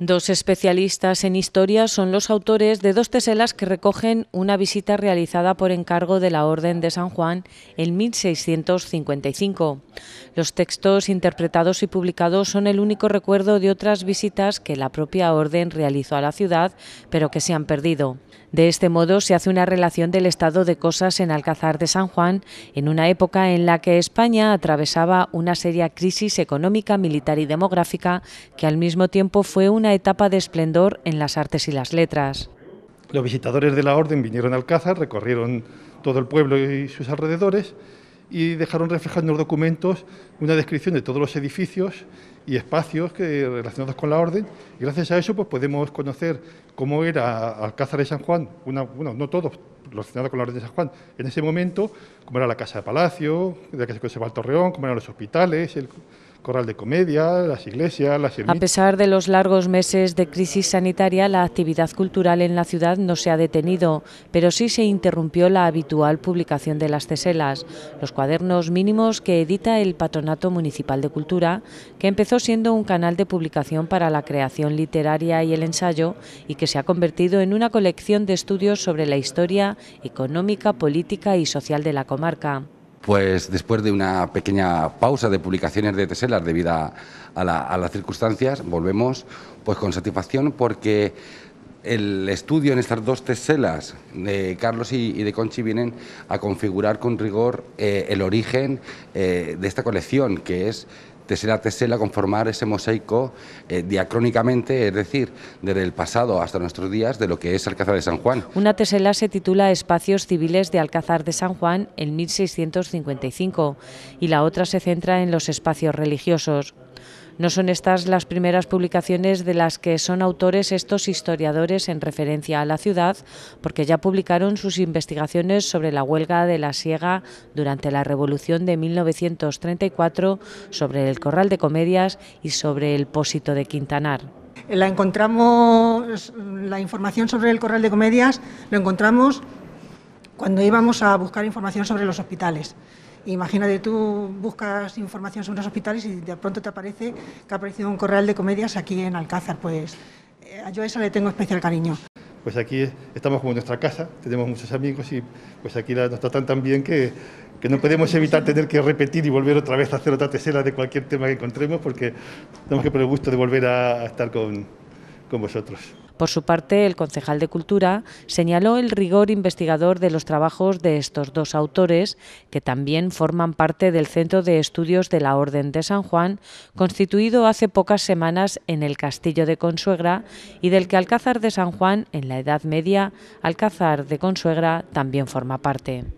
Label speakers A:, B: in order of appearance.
A: Dos especialistas en historia son los autores de dos teselas que recogen una visita realizada por encargo de la Orden de San Juan en 1655. Los textos interpretados y publicados son el único recuerdo de otras visitas que la propia Orden realizó a la ciudad, pero que se han perdido. De este modo se hace una relación del estado de cosas en Alcázar de San Juan, en una época en la que España atravesaba una seria crisis económica, militar y demográfica, que al mismo tiempo fue una etapa de esplendor en las artes y las letras.
B: Los visitadores de la Orden vinieron a Alcázar, recorrieron todo el pueblo y sus alrededores y dejaron reflejados en los documentos una descripción de todos los edificios y espacios relacionados con la Orden. Y gracias a eso pues, podemos conocer cómo era Alcázar de San Juan, no todos relacionados con la Orden de San Juan, en ese momento, cómo era la Casa de Palacio, de la que se conservaba el Torreón, cómo eran los hospitales, el, Corral de Comedia, las iglesias, las A pesar
A: de los largos meses de crisis sanitaria, la actividad cultural en la ciudad no se ha detenido, pero sí se interrumpió la habitual publicación de las teselas, los cuadernos mínimos que edita el Patronato Municipal de Cultura, que empezó siendo un canal de publicación para la creación literaria y el ensayo y que se ha convertido en una colección de estudios sobre la historia económica, política y social de la comarca
C: pues después de una pequeña pausa de publicaciones de teselas debido a, las circunstancias, volvemos pues con satisfacción porque el estudio en estas dos teselas de Carlos y, de Conchi vienen a configurar con rigor eh, el origen eh, de esta colección, que es tesela a tesela, conformar ese mosaico eh, diacrónicamente, es decir, desde el pasado hasta nuestros días, de lo que es Alcázar de San Juan.
A: Una tesela se titula Espacios Civiles de Alcázar de San Juan en 1655 y la otra se centra en los espacios religiosos. No son estas las primeras publicaciones de las que son autores estos historiadores en referencia a la ciudad, porque ya publicaron sus investigaciones sobre la huelga de la siega durante la Revolución de 1934, sobre el Corral de Comedias y sobre el Pósito de Quintanar.
D: La encontramos, la información sobre el Corral de Comedias lo encontramos cuando íbamos a buscar información sobre los hospitales. Imagínate, tú buscas información sobre los hospitales y de pronto te aparece que ha aparecido un corral de comedias aquí en Alcázar. Pues eh, yo a eso le tengo especial cariño.
B: Pues aquí estamos como en nuestra casa, tenemos muchos amigos y pues aquí nos tratan tan bien que, no podemos evitar tener que repetir y volver otra vez a hacer otra tesela de cualquier tema que encontremos porque tenemos que por el gusto de volver a, estar con vosotros.
A: Por su parte, el concejal de Cultura señaló el rigor investigador de los trabajos de estos dos autores, que también forman parte del Centro de Estudios de la Orden de San Juan, constituido hace pocas semanas en el Castillo de Consuegra y del que Alcázar de San Juan, en la Edad Media, Alcázar de Consuegra también forma parte.